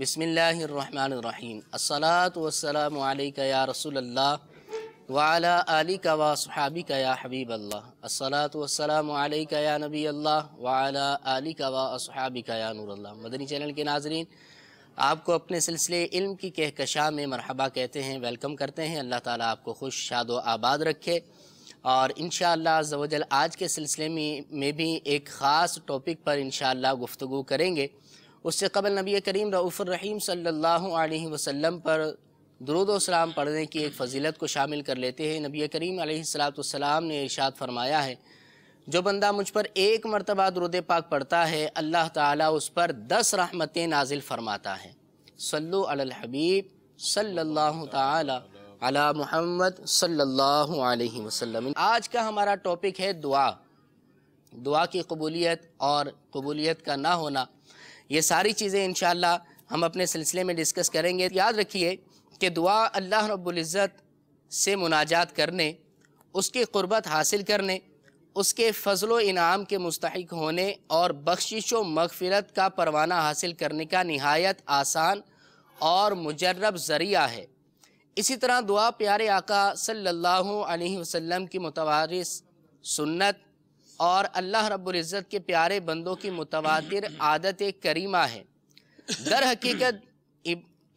बसमीम असलातम या रसूल वाला अली का वसहाबी का या हबीब अल्लाह या नबी अल्लाह वाला का वसहाबी का या नूर मदनी चैनल के नाजरीन आपको अपने सिलसिले इल्म की कहकशा में मरहबा कहते हैं वेलकम करते हैं अल्लाह ताला आपको खुश शाद व आबाद रखे और इन शजल आज के सिलसिले में में भी एक ख़ास टॉपिक पर इन गुफ्तु करेंगे उससे कबल नबी करीम रऊफ़रहीम सल्लल्लाहु अलैहि वसल्लम पर दरुदोसलाम पढ़ने की एक फ़जीलत को शामिल कर लेते हैं नबी करीम सलाम ने इर्शाद फरमाया है जो बंदा मुझ पर एक मरतबा दरुद पाक पढ़ता है अल्लाह ताला उस पर दस रहमतें नाजिल फरमाता है सल्लु अल हबीब सल्लल्लाहु ताला अला मोहम्मद सल्लल्लाहु अलैहि वसल्लम आज का हमारा टॉपिक है दुआ दुआ की कबूलियत और कबूलियत का ना होना ये सारी चीज़ें इन हम अपने सिलसिले में डिस्कस करेंगे याद रखिए कि दुआ अल्लाह रबुल्ज़त से मुनाजात करने उसकी क़ुरबत हासिल करने उसके फ़जल इनाम के मुस्तक होने और बख्शिश व मगफ़रत का परवाना हासिल करने का नहायत आसान और मुजरब ज़रिया है इसी तरह दुआ प्यारे आका सल्लल्लाहु अलैहि वसल्लम की मुतवारस सुन्नत और अल्लाह रब्ज़त के प्यारे बंदों की मुतवातिर आदत करीमा है दर हकीकत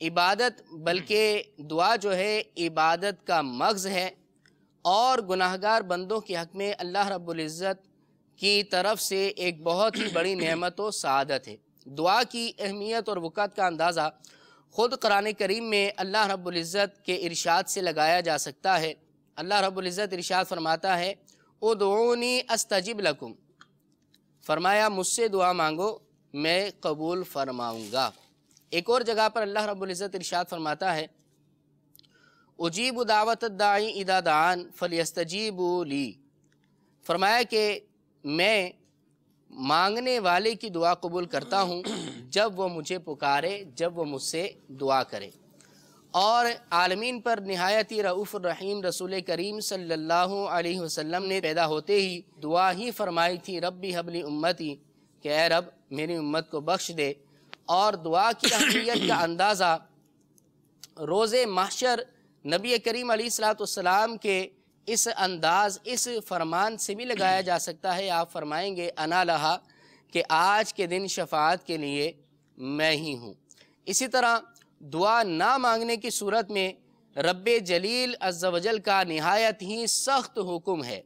इबादत बल्कि दुआ जो है इबादत का मगज़ है और गुनाहगार बंदों के हक़ में अल्लाह रब्ज़त की तरफ से एक बहुत ही बड़ी नहमत व सदत है दुआ की अहमियत और वक़त का अंदाज़ा ख़ुद कुरान करीम में अल्लाह रब्ज़त के इरशाद से लगाया जा सकता है अल्लाह रब्ज़त इरशाद फरमाता है उदोनी अस्तजिब लकुम फरमाया मुझसे दुआ मांगो मैं कबूल फरमाऊँगा एक और जगह पर अल्लाह रब्ज़त इरशाद फरमाता है उजीब दावत दाई इदा दान ली फरमाया कि मैं मांगने वाले की दुआ कबूल करता हूँ जब वो मुझे पुकारे जब वो मुझसे दुआ करे और आलमीन पर नहायत ही रऊफ़ रहीम रसूल करीम सल्लल्लाहु अलैहि वसल्लम ने पैदा होते ही दुआ ही फरमाई थी रब्बी हबली उम्मती कि ए रब मेरी उम्मत को बख्श दे और दुआ की अहमियत का अंदाज़ा रोज़ माशर नबी करीम सलाम के इस अंदाज़ इस फरमान से भी लगाया जा सकता है आप फरमाएंगे अना लहा कि आज के दिन शफात के लिए मैं ही हूँ इसी तरह दुआ ना मांगने की सूरत में रब जलील अज्जवजल का नहायत ही सख्त हुक्म है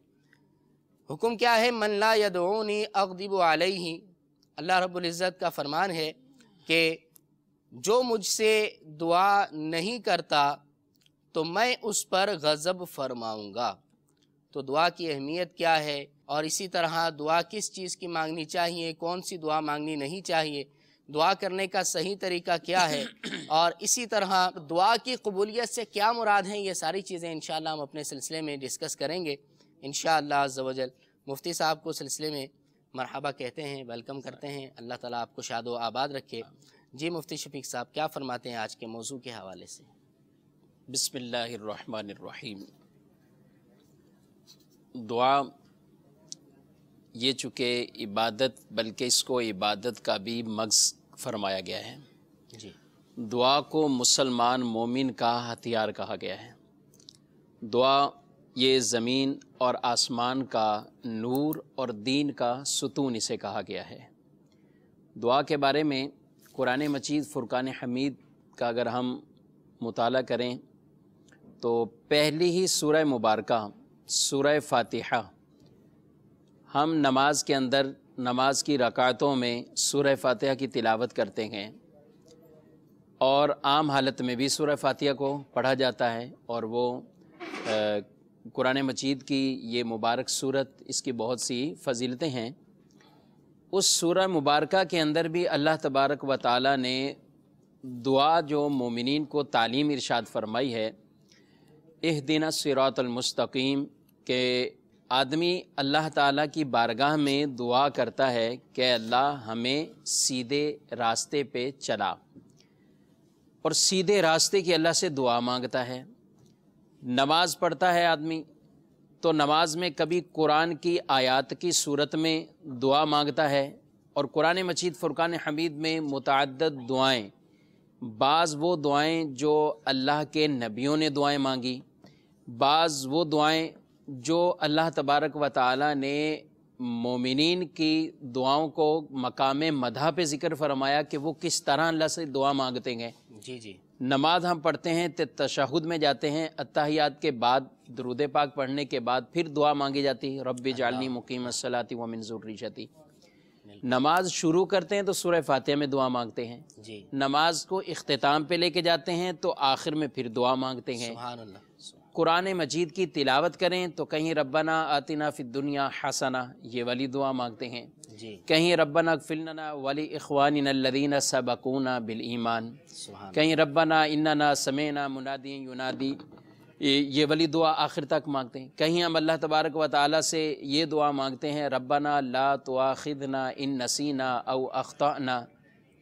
हुक्म क्या है मन ला यदोनी अकदब आलही अल्लाह रब्ज़त का फरमान है कि जो मुझसे दुआ नहीं करता तो मैं उस पर गज़ब फरमाऊँगा तो दुआ की अहमियत क्या है और इसी तरह दुआ किस चीज़ की मांगनी चाहिए कौन सी दुआ मांगनी नहीं चाहिए दुआ करने का सही तरीका क्या है और इसी तरह दुआ की कबूलियत से क्या मुराद हैं ये सारी चीज़ें इन हम अपने सिलसिले में डिस्कस करेंगे इन शवजल मुफ्ती साहब को सिलसिले में मरहबा कहते हैं वेलकम करते हैं अल्लाह ताला आपको शाद आबाद रखे जी मुफ्ती शफीक साहब क्या फ़रमाते हैं आज के मौजू के हवाले से बसमीम दुआ ये चूँकि इबादत बल्कि इसको इबादत का भी मगज़ फरमाया गया है जी दुआ को मुसलमान मोमिन का हथियार कहा गया है दुआ ये ज़मीन और आसमान का नूर और दीन का सुतून इसे कहा गया है दुआ के बारे में कुरान मचीद फ़ुरक़ान हमीद का अगर हम मुताल करें तो पहली ही सुरह मुबारक सूरह फ़ातिहा हम नमाज के अंदर नमाज की रकातों में सूर्य फातह की तिलावत करते हैं और आम हालत में भी सूर्य फातह को पढ़ा जाता है और वो कुरान मजीद की ये मुबारक सूरत इसकी बहुत सी फजीलतें हैं उस सूरह मुबारक के अंदर भी अल्लाह तबारक व ताली ने दुआ जो मोमिन को तालीम इरशाद फरमाई है एह दिन सिरातलमस्तकीम के आदमी अल्लाह ताला की बारगाह में दुआ करता है कि अल्लाह हमें सीधे रास्ते पे चला और सीधे रास्ते की अल्लाह से दुआ मांगता है नमाज़ पढ़ता है आदमी तो नमाज में कभी कुरान की आयत की सूरत में दुआ मांगता है और कुरान मजीद फ़ुरक़ान हमीद में मुतद दुआएँ बाज़ वो दुआएँ जो अल्लाह के नबियों ने दुआएँ मांगी बाज़ वो दुआएँ जो अल्लाह तबारक व ताली ने मोमिन की दुआओं को मकाम मदा पे ज़िक्र फरमाया कि वो किस तरह अल्लाह से दुआ मांगते हैं जी जी नमाज हम पढ़ते हैं तो तशहद में जाते हैं अतहियात के बाद दरुद पाक पढ़ने के बाद फिर दुआ मांगी जाती है रब जालनी मुकीम असलाती व मंजूरी शती नमाज शुरू करते हैं तो सुरह फातह में दुआ मांगते हैं जी नमाज को अख्ताम पे लेके जाते हैं तो आखिर में फिर दुआ मांगते हैं कुरान मजीद की तिलावत करें तो कहीं रब्बना आतिना फिद दुनिया हसना ये वाली दुआ मांगते हैं जी कहीं रब्बना फिलना वाली इखवान लदीना सबकूना बिल ईमान कहीं रब्बना इन्ना समेना मुनादी युनादी ये वाली दुआ आखिर तक मांगते हैं कहीं हम अल्लाह तबारक व ताल से ये दुआ मांगते हैं रब्बना ला तो आखिदना इन नसीना अव अख्ताना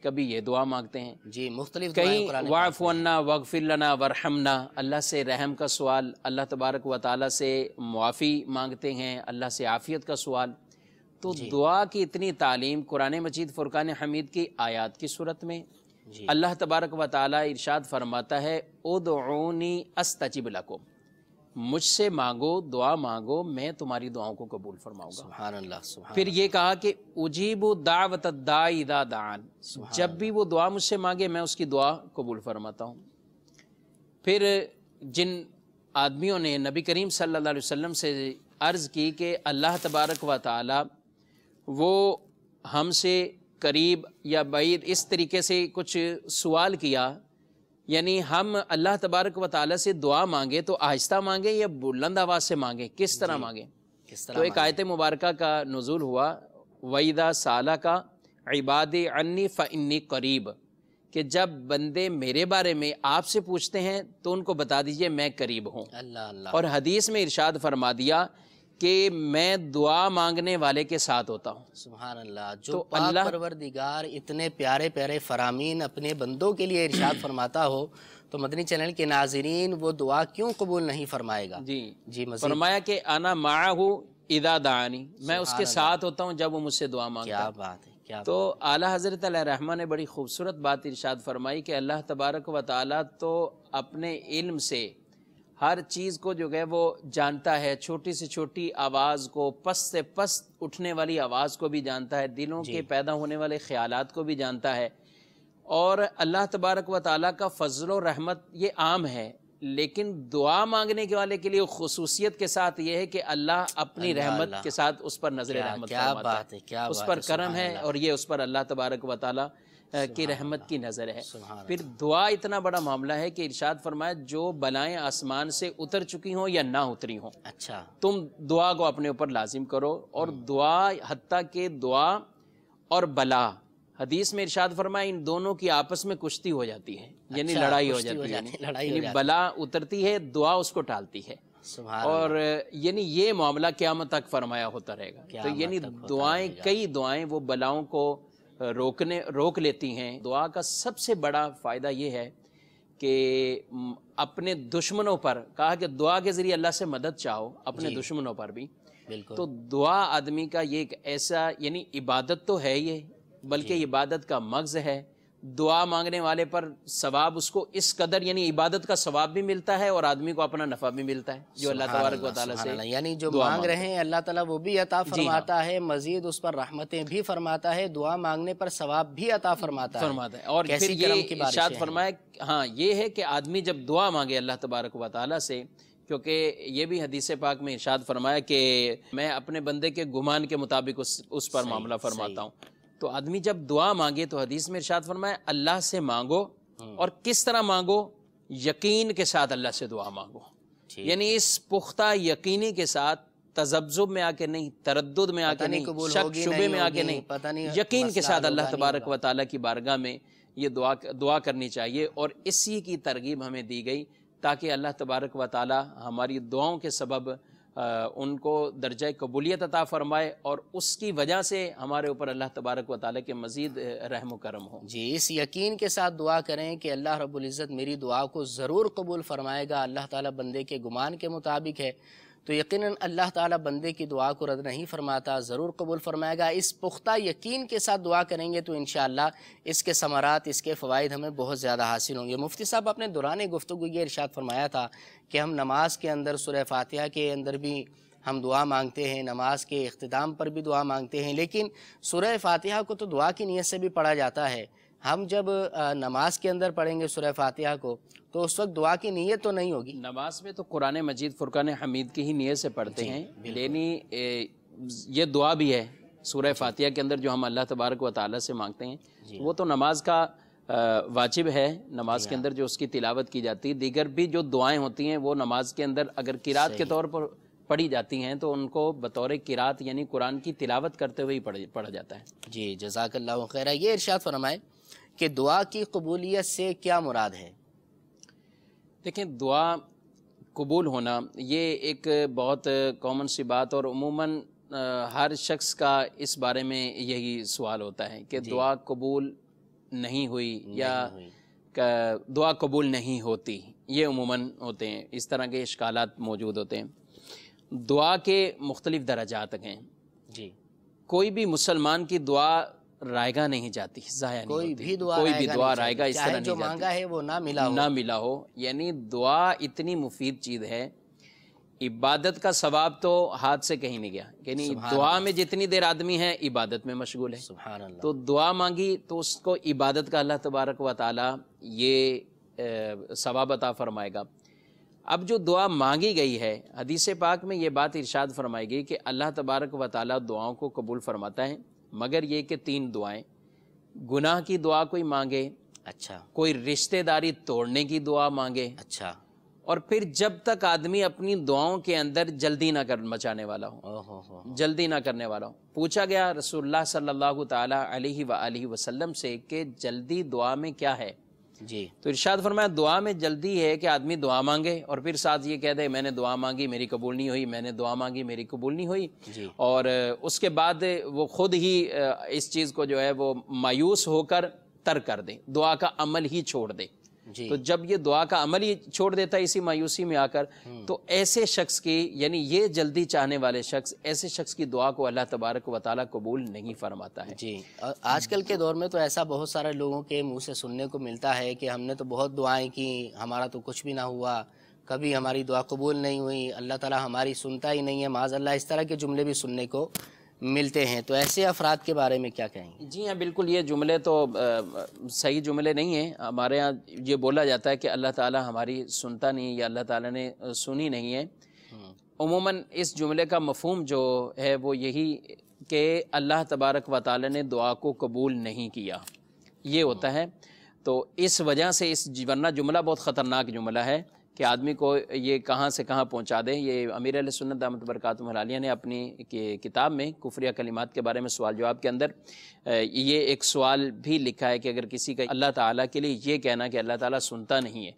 कभी ये दुआ मांगते हैं जी मुख्तलिफ कहीं वाफ़ना वगफिलना वरहमना अल्लाह से रहम का सवाल अल्लाह तबारक व ताली से मुआफ़ी मांगते हैं अल्लाह से आफ़ियत का सवाल तो दुआ की इतनी तालीम कुरान मजीद फ़ुरकान हमीद की आयात की सूरत में अल्लाह तबारक व ताली इरशाद फरमाता है उदनी अस्तजिब को मुझसे मांगो दुआ मांगो मैं तुम्हारी दुआओं को कबूल फरमाऊंगा फिर ये कहा कि उजीब दावत दाईदा दान जब भी वो दुआ मुझसे मांगे मैं उसकी दुआ कबूल फरमाता हूँ फिर जिन आदमियों ने नबी करीम सल्लल्लाहु अलैहि वसल्लम से अर्ज़ की कि अल्लाह तबारक व ताला वो हमसे करीब या बैद इस तरीके से कुछ सवाल किया यानी हम अल्लाह तबारक व ताली से दुआ मांगे तो आहिस्ता मांगे या बुलंद आवाज़ से मांगे किस तरह मांगे किस तरह तो एक आयत मुबारक का नजूल हुआ वईदा साला का इबाद अन्नी फ़न्नी करीब कि जब बंदे मेरे बारे में आपसे पूछते हैं तो उनको बता दीजिए मैं करीब हूँ और हदीस में इरशाद फरमा दिया कि मैं दुआ मांगने वाले के साथ होता हूँ सुबहान अल्लाह जो तो अल्लाह परवरदिगार इतने प्यारे प्यारे फरामीन अपने बंदों के लिए इरशाद फरमाता हो तो मदनी चैनल के नाजरीन वो दुआ क्यों कबूल नहीं फरमाएगा जी जी फरमाया कि आना माया हूँ इदा दानी मैं उसके साथ होता हूँ जब वो मुझसे दुआ मांग क्या बात है क्या तो आला हज़रत रहमा ने बड़ी खूबसूरत बात इर्शाद फरमाई कि अल्लाह तबारक व ताली तो अपने इल्म से हर चीज़ को जो है वो जानता है छोटी से छोटी आवाज़ को पस से पस उठने वाली आवाज़ को भी जानता है दिलों के पैदा होने वाले ख्याल को भी जानता है और अल्लाह तबारक व ताली का फजल रहमत ये आम है लेकिन दुआ मांगने के वाले के लिए खसूसियत के साथ ये है कि अल्लाह अपनी अल्ला रहमत अल्ला। के साथ उस पर नजर रहमत क्या बात है क्या उस पर करम है और ये उस पर अल्लाह तबारक व ताली की रहमत की नज़र है फिर दुआ इतना बड़ा मामला है कि इरशाद फरमाया जो बलाएं आसमान से उतर चुकी हों या ना उतरी हों अच्छा तुम दुआ को अपने ऊपर लाजिम करो और हम्म। दुआ हती के दुआ और बला हदीस में इरशाद फरमाया इन दोनों की आपस में कुश्ती हो जाती है अच्छा, यानी लड़ाई हो जाती, है लड़ाई बला उतरती है दुआ उसको टालती है और यानी ये मामला क्या तक फरमाया होता रहेगा तो यानी दुआएं कई दुआएं वो बलाओं को रोकने रोक लेती हैं दुआ का सबसे बड़ा फ़ायदा ये है कि अपने दुश्मनों पर कहा कि दुआ के ज़रिए अल्लाह से मदद चाहो अपने दुश्मनों पर भी तो दुआ आदमी का ये एक ऐसा यानी इबादत तो है ये बल्कि इबादत का मगज़ है दुआ मांगने वाले पर सवाब उसको इस कदर यानी इबादत का सवाब भी मिलता है और आदमी को अपना नफा भी मिलता है जो अल्लाह तबारक से यानी जो मांग, मांग रहे हैं अल्लाह ताला वो भी अता हाँ। फरमाता है मजीद उस पर रहमतें भी फरमाता है दुआ मांगने पर सवाब भी अता फरमाता है और फिर ये हाँ ये है कि आदमी जब दुआ मांगे अल्लाह तबारक वाली से क्योंकि ये भी हदीस पाक में इशाद फरमाया कि मैं अपने बंदे के गुमान के मुताबिक उस पर मामला फरमाता हूँ तो आदमी जब दुआ मांगे तो हदीस में इर्शाद फरमाए अल्लाह से मांगो हम्म। और किस तरह मांगो यकीन के साथ अल्लाह से दुआ मांगो यानी इस पुख्ता यकीनी के साथ तजब्जुब में आके नहीं तरद में आके नहीं, शक शुबे में आके नहीं पता नहीं यकीन के साथ अल्लाह तबारक व ताली की बारगाह में ये दुआ दुआ करनी चाहिए और इसी की तरगीब हमें दी गई ताकि अल्लाह तबारक व ताली हमारी दुआओं के सबब उनको दर्ज कबूलियत अता फ़रमाए और उसकी वजह से हमारे ऊपर अल्लाह तबारक व ताल के मज़ीद रहम करम हो जी इस यकीन के साथ दुआ करें कि अल्लाह रबुल्ज़त मेरी दुआ को ज़रूर कबूल फ़रमाएगा अल्लाह ताली बंदे के गुमान के मुताबिक है तो यकीनन अल्लाह ताला बंदे की दुआ को रद्द नहीं फरमाता ज़रूर कबूल फरमाएगा इस पुख्ता यकीन के साथ दुआ करेंगे तो इन इसके समारात इसके फ़वाद हमें बहुत ज़्यादा हासिल होंगे मुफ्ती साहब अपने दौरान गुफ्तु ये इर्शाद फरमाया था कि हम नमाज के अंदर सुरह फातिहा के अंदर भी हम दुआ मांगते हैं नमाज के अख्ताम पर भी दुआ मांगते हैं लेकिन सुरह फातिहा को तो दुआ की नीयत से भी पढ़ा जाता है हम जब नमाज के अंदर पढ़ेंगे सुरह फातिहा को तो उस वक्त दुआ की नीयत तो नहीं होगी नमाज में तो कुरान मजीद फ़ुरकान हमीद की ही नीयत से पढ़ते हैं लेनी ये दुआ भी है सुरह फातिहा के अंदर जो हम अल्लाह तबारक व ताली से मांगते हैं वो तो नमाज का वाजिब है नमाज के हाँ। अंदर जो उसकी तिलावत की जाती है दीगर भी जो दुआएं होती हैं वो नमाज के अंदर अगर किरात के तौर पर पढ़ी जाती हैं तो उनको बतौर किरात यानी कुरान की तिलावत करते हुए ही पढ़ा जाता है जी जजाकल्ला खैर ये इर्शाद फरमाए कि दुआ की कबूलियत से क्या मुराद है देखें दुआ कबूल होना ये एक बहुत कॉमन सी बात और अमूमन हर शख्स का इस बारे में यही सवाल होता है कि दुआ कबूल नहीं हुई नहीं या हुई। दुआ कबूल नहीं होती ये उमूमन होते हैं इस तरह के इश्काल मौजूद होते हैं दुआ के मुख्तलिफ़ दर्जात हैं जी कोई भी मुसलमान की दुआ रायगा नहीं जाती जाया कोई नहीं भी दुआ कोई भी दुआ रायगा इस तरह जो मांगा है वो ना मिला हो ना मिला हो यानी दुआ इतनी मुफीद चीज़ है इबादत का सवाब तो हाथ से कहीं नहीं गया यानी दुआ में जितनी देर आदमी है इबादत में मशगूल है तो दुआ मांगी तो उसको इबादत का अल्लाह तबारक व ये सवाब अता फरमाएगा अब जो दुआ मांगी गई है हदीस पाक में ये बात इरशाद फरमाई गई कि अल्लाह तबारक व दुआओं को कबूल फरमाता है मगर ये कि तीन दुआएँ गुनाह की दुआ कोई मांगे अच्छा कोई रिश्तेदारी तोड़ने की दुआ मांगे अच्छा और फिर जब तक आदमी अपनी दुआओं के अंदर जल्दी ना कर मचाने वाला हो जल्दी ना करने वाला हो पूछा गया रसूलुल्लाह सल्लल्लाहु ताला अलैहि अलैहि वसल्लम से कि जल्दी दुआ में क्या है जी तो इरशाद फरमाया दुआ में जल्दी है कि आदमी दुआ मांगे और फिर साथ ये कह दे मैंने दुआ मांगी मेरी कबूल नहीं हुई मैंने दुआ मांगी मेरी कबूल नहीं हुई जी। और उसके बाद वो खुद ही इस चीज़ को जो है वो मायूस होकर तर कर दे दुआ का अमल ही छोड़ दे तो जब ये दुआ का अमल ही छोड़ देता है इसी मायूसी में आकर हम्म। तो ऐसे शख्स की यानी ये जल्दी चाहने वाले शख्स ऐसे शख्स की दुआ को अल्लाह तबारक व कबूल नहीं फरमाता है जी आजकल के दौर में तो ऐसा बहुत सारे लोगों के मुँह से सुनने को मिलता है कि हमने तो बहुत दुआएँ की हमारा तो कुछ भी ना हुआ कभी हमारी दुआ कबूल नहीं हुई अल्लाह ताला हमारी सुनता ही नहीं है माज अल्लाह इस तरह के जुमले भी सुनने को मिलते हैं तो ऐसे अफराद के बारे में क्या कहेंगे जी हाँ बिल्कुल ये जुमले तो आ, सही जुमले नहीं हैं हमारे यहाँ ये बोला जाता है कि अल्लाह ताला हमारी सुनता नहीं या अल्लाह ताला ने सुनी नहीं है हम्म। उमूमन इस जुमले का मफहम जो है वो यही कि अल्लाह तबारक व ताल ने दुआ को कबूल नहीं किया ये होता हम्म। है तो इस वजह से इस वरना जुमला बहुत ख़तरनाक जुमला है कि आदमी को ये कहाँ से कहाँ पहुँचा दें ये अमीर सुन्नत दामत बरकत हलालिया ने अपनी किताब में कुफरिया कलिमात के बारे में सवाल जवाब के अंदर ये एक सवाल भी लिखा है कि अगर किसी का अल्लाह ताला के लिए ये कहना कि अल्लाह ताला सुनता नहीं है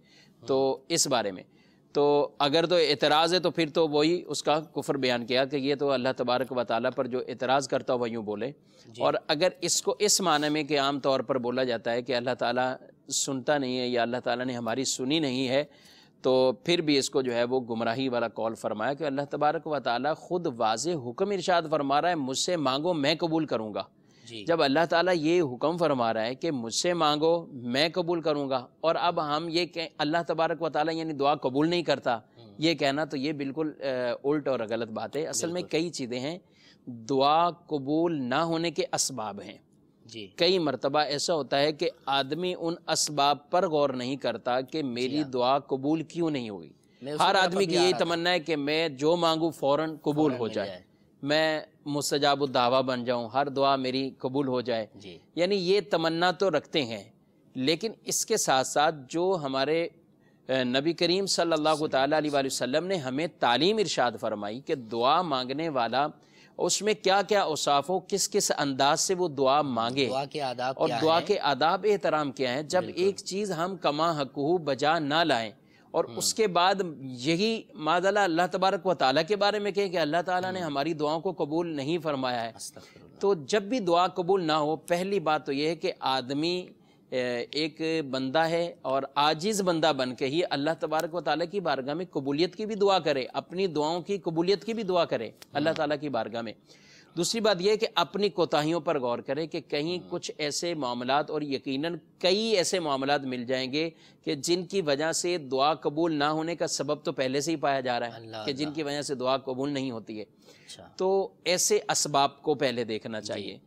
तो इस बारे में तो अगर तो एतराज़ है तो फिर तो वही उसका कुफर बयान किया कि ये तो अल्लाह तबारक व ताली पर जो एतराज़ करता हुआ यूँ बोले और अगर इसको इस माने में कि आम तौर पर बोला जाता है कि अल्लाह ताला सुनता नहीं है या अल्लाह ताला ने हमारी सुनी नहीं है तो फिर भी इसको जो है वो गुमराही वाला कॉल फरमाया कि अल्लाह तबारक व ताली ख़ुद वाज हुक्म इरशाद फरमा रहा है मुझसे मांगो मैं कबूल करूँगा जब अल्लाह ताला ये हुक्म फरमा रहा है कि मुझसे मांगो मैं कबूल करूँगा और अब हम ये कह अल्लाह तबारक व ताली यानी दुआ कबूल नहीं करता हम्म। ये कहना तो ये बिल्कुल उल्ट और गलत बात है असल में कई चीज़ें हैं दुआ कबूल ना होने के इसबाब हैं कई मरतबा ऐसा होता है कि आदमी उन असबाब पर गौर नहीं करता कि मेरी हाँ। दुआ कबूल क्यों नहीं होगी हर आदमी की यही तमन्ना है कि मैं जो मांगू फौरन कबूल हो जाए मैं दावा बन जाऊं हर दुआ मेरी कबूल हो जाए यानी ये तमन्ना तो रखते हैं लेकिन इसके साथ साथ जो हमारे नबी करीम सल्लल्लाहु सल्ला वसल्लम ने हमें तालीम इरशाद फरमाई कि दुआ मांगने वाला उसमें क्या क्या उसाफ हो किस किस अंदाज से वो दुआ मांगे दुआ के आदाब और दुआ के आदाब एहतराम क्या है जब एक चीज़ हम कमा हकू बजा ना लाए और हम्म। उसके बाद यही मादला अल्लाह तबारक व ताली के बारे में कहें कि अल्लाह ताला ने हम्म। हमारी दुआओं को कबूल नहीं फरमाया है तो जब भी दुआ कबूल ना हो पहली बात तो यह है कि आदमी एक बंदा है और आजिज़ बंदा बन के ही अल्लाह तबारक व ताली की बारगाह में कबूलियत की भी दुआ करे अपनी दुआओं की कबूलियत की भी दुआ करे अल्लाह हाँ। ताला की बारगाह में दूसरी बात यह कि अपनी कोताहियों पर गौर करें कि कहीं हाँ। कुछ ऐसे मामला और यकीनन कई ऐसे मामला मिल जाएंगे कि जिनकी वजह से दुआ कबूल ना होने का सबब तो पहले से ही पाया जा रहा है कि जिनकी वजह से दुआ कबूल नहीं होती है अच्छा। तो ऐसे इसबाब को पहले देखना चाहिए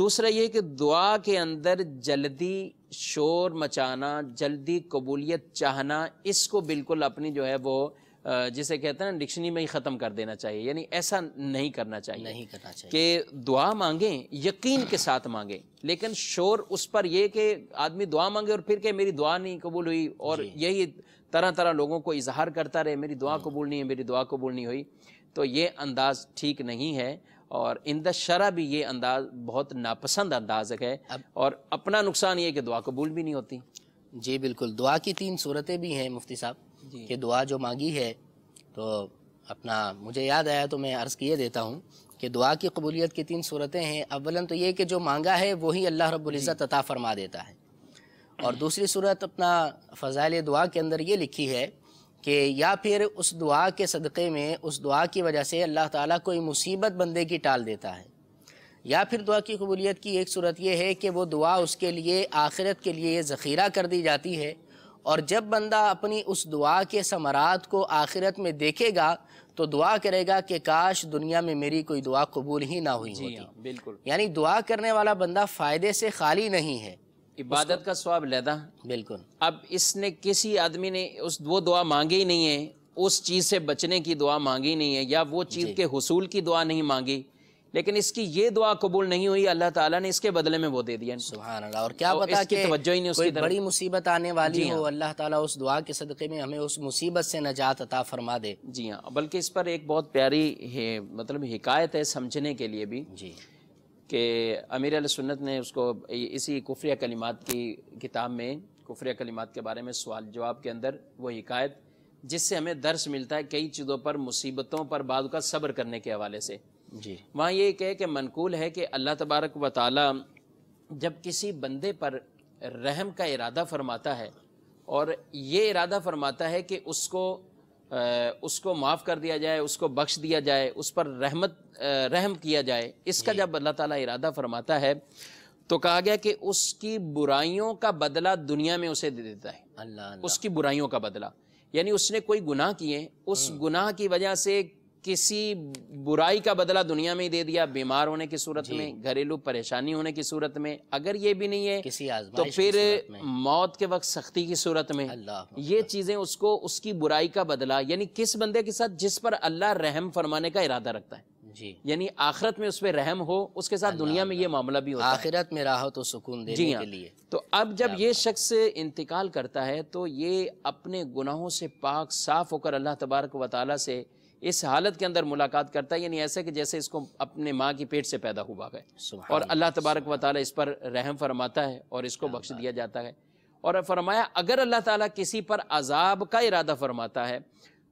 दूसरा ये कि दुआ के अंदर जल्दी शोर मचाना जल्दी कबूलियत चाहना इसको बिल्कुल अपनी जो है वो जिसे कहते हैं ना डिक्शनी में ही ख़त्म कर देना चाहिए यानी ऐसा नहीं करना चाहिए नहीं करना चाहिए कि दुआ मांगे यकीन के साथ मांगे लेकिन शोर उस पर यह कि आदमी दुआ मांगे और फिर कहे मेरी दुआ नहीं कबूल हुई और यही तरह तरह लोगों को इजहार करता रहे मेरी दुआ हम्म। कबूल नहीं है मेरी दुआ कबूल नहीं हुई तो ये अंदाज़ ठीक नहीं है और इंदा शरा भी ये अंदाज बहुत नापसंद अंदाज है और अपना नुकसान ये कि दुआ कबूल भी नहीं होती जी बिल्कुल दुआ की तीन सूरतें भी हैं मुफ्ती साहब कि दुआ जो मांगी है तो अपना मुझे याद आया तो मैं अर्ज़ किए देता हूँ कि दुआ की कबूलियत की तीन सूरतें हैं अवला तो ये कि जो मांगा है वही अल्लाह रब्ज़त अता फरमा देता है और दूसरी सूरत अपना फ़जाइल दुआ के अंदर ये लिखी है कि या फिर उस दुआ के सदक़े में उस दुआ की वजह से अल्लाह ताला कोई मुसीबत बंदे की टाल देता है या फिर दुआ की कबूलियत की एक सूरत यह है कि वो दुआ उसके लिए आखिरत के लिए ज़ख़ीरा कर दी जाती है और जब बंदा अपनी उस दुआ के समरात को आखिरत में देखेगा तो दुआ करेगा कि काश दुनिया में मेरी कोई दुआ कबूल ही ना हुई होती हाँ, बिल्कुल यानी दुआ करने वाला बंदा फ़ायदे से खाली नहीं है इबादत का स्वाब लहदा बिल्कुल अब इसने किसी आदमी ने उस वो दुआ मांगी ही नहीं है उस चीज़ से बचने की दुआ मांगी नहीं है या वो चीज़ के हसूल की दुआ नहीं मांगी लेकिन इसकी ये दुआ कबूल नहीं हुई अल्लाह ताला ने इसके बदले में वो दे दिया अल्लाह और क्या पता कि तवज्जो ही नहीं उसकी तरफ बड़ी मुसीबत आने वाली हो हाँ। अल्लाह ताला उस दुआ के सदक़े में हमें उस मुसीबत से नजात अता फरमा दे जी हाँ बल्कि इस पर एक बहुत प्यारी है मतलब हिकायत है समझने के लिए भी जी कि अमीर सुन्नत ने उसको इसी कुफ्रिया कलिमात की किताब में कुफ्रिया कलिमात के बारे में सवाल जवाब के अंदर वो हिकायत जिससे हमें दर्श मिलता है कई चीज़ों पर मुसीबतों पर बाद का सब्र करने के हवाले से जी वहाँ ये कहे कि मनकूल है कि अल्लाह तबारक व ताल जब किसी बंदे पर रहम का इरादा फरमाता है और ये इरादा फरमाता है कि उसको उसको माफ़ कर दिया जाए उसको बख्श दिया जाए उस पर रहमत रहम किया जाए इसका जब अल्लाह ताला इरादा फरमाता है तो कहा गया कि उसकी बुराइयों का बदला दुनिया में उसे दे देता है अल्लाह उसकी बुराइयों का बदला यानी उसने कोई गुनाह किए उस हम्म। गुनाह की वजह से किसी बुराई का बदला दुनिया में ही दे दिया बीमार होने की सूरत में घरेलू परेशानी होने की सूरत में अगर ये भी नहीं है किसी तो फिर मौत के वक्त सख्ती की सूरत में ये चीजें उसको उसकी बुराई का बदला यानी किस बंदे के साथ जिस पर अल्लाह रहम फरमाने का इरादा रखता है जी यानी आखिरत में उस पर रहम हो उसके साथ दुनिया में ये मामला भी होता आखिरत में राहत तो और सुकून देने जी के हाँ। लिए तो अब जब ये शख्स इंतकाल करता है तो ये अपने गुनाहों से पाक साफ होकर अल्लाह तबारक वाली से इस हालत के अंदर मुलाकात करता है यानी ऐसे कि जैसे इसको अपने माँ की पेट से पैदा हुआ है और अल्लाह तबारक व ताली इस पर रहम फरमाता है और इसको बख्श दिया जाता है और फरमाया अगर अल्लाह ताला किसी पर अजाब का इरादा फरमाता है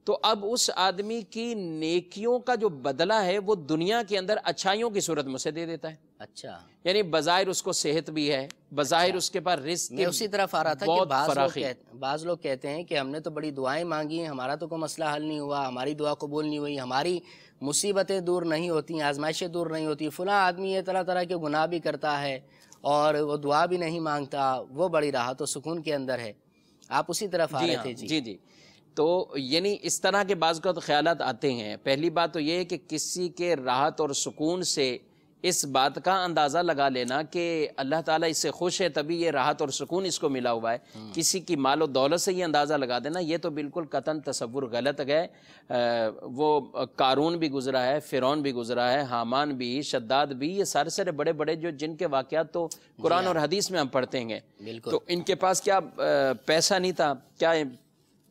तो अब उस आदमी की नेकियों का जो बदला है वो दुनिया के अंदर अच्छाइयों की सूरत में दे देता है अच्छा यानी बाहिर उसको सेहत भी है बाहिर अच्छा। उसके पास रिस्क मैं उसी तरफ आ रहा था कि बाज लोग कहते, बाज कहते हैं कि हमने तो बड़ी दुआएं मांगी हैं हमारा तो कोई मसला हल नहीं हुआ हमारी दुआ कबूल नहीं हुई हमारी मुसीबतें दूर नहीं होती आजमाइशें दूर नहीं होती फ़लाँ आदमी ये तरह तरह के गुनाह भी करता है और वो दुआ भी नहीं मांगता वो बड़ी राहत तो सुकून के अंदर है आप उसी तरफ आ रहे हाँ, थे जी जी तो यानी इस तरह के बाज़ तो ख्याल आते हैं पहली बात तो ये है कि किसी के राहत और सुकून से इस बात का अंदाज़ा लगा लेना कि अल्लाह ताला इससे खुश है तभी ये राहत और सुकून इसको मिला हुआ है हम्म। किसी की माल और दौलत से ये अंदाज़ा लगा देना ये तो बिल्कुल कतन तस्वुर गलत गए वो कारून भी गुजरा है फ़िरौन भी गुजरा है हामान भी शद्दाद भी ये सारे सारे बड़े बड़े जो जिनके वाक़ात तो कुरान हाँ। और हदीस में हम पढ़ते हैं तो इनके पास क्या पैसा नहीं था क्या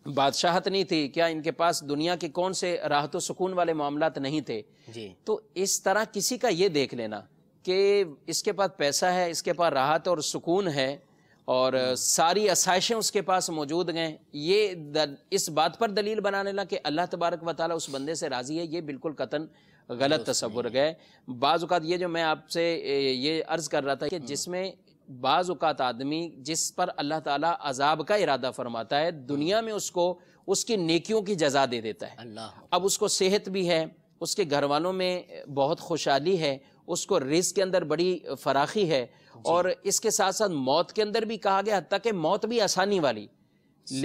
बादशाहत नहीं थी क्या इनके पास दुनिया के कौन से राहत सुकून वाले मामला नहीं थे जी तो इस तरह किसी का ये देख लेना कि इसके पास पैसा है इसके पास राहत और सुकून है और सारी आसाइशें उसके पास मौजूद गए ये इस बात पर दलील बना लेना कि अल्लाह तबारक व ताली उस बंदे से राज़ी है ये बिल्कुल कतन गलत तस्वुर गए बाज़ात ये जो मैं आपसे ये अर्ज़ कर रहा था कि जिसमें बाज़ात आदमी जिस पर अल्लाह ताला अजाब का इरादा फरमाता है दुनिया में उसको उसकी नेकियों की जजा दे देता है अल्लाह अब उसको सेहत भी है उसके घर वालों में बहुत खुशहाली है उसको रिस के अंदर बड़ी फराखी है और इसके साथ साथ मौत के अंदर भी कहा गया हती कि मौत भी आसानी वाली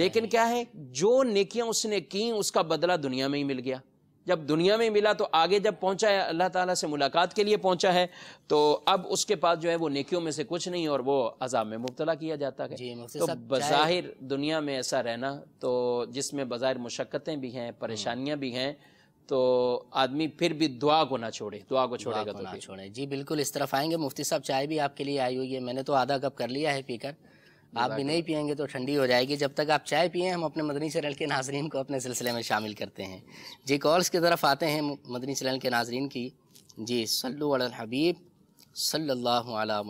लेकिन क्या है जो नेकियां उसने की उसका बदला दुनिया में ही मिल गया जब दुनिया में मिला तो आगे जब पहुंचा है अल्लाह ताला से मुलाकात के लिए पहुंचा है तो अब उसके पास जो है वो नेकियों में से कुछ नहीं और वो अजाब में मुबतला किया जाता है तो बज़ाहिर दुनिया में ऐसा रहना तो जिसमें बज़ाहिर मुशक्क़तें भी हैं परेशानियाँ भी हैं तो आदमी फिर भी दुआ को ना छोड़े दुआ को छोड़ेगा तो ना छोड़े जी बिल्कुल इस तरफ आएंगे मुफ्ती साहब चाय भी आपके लिए आई हुई है मैंने तो आधा कप कर लिया है पीकर आप भी नहीं पियेंगे तो ठंडी हो जाएगी जब तक आप चाय पिए हम अपने मदनी चैनल के नाजरीन को अपने सिलसिले में शामिल करते हैं जी कॉल्स की तरफ आते हैं मदनी चैनल के नाजरीन की जी सल्लु हबीब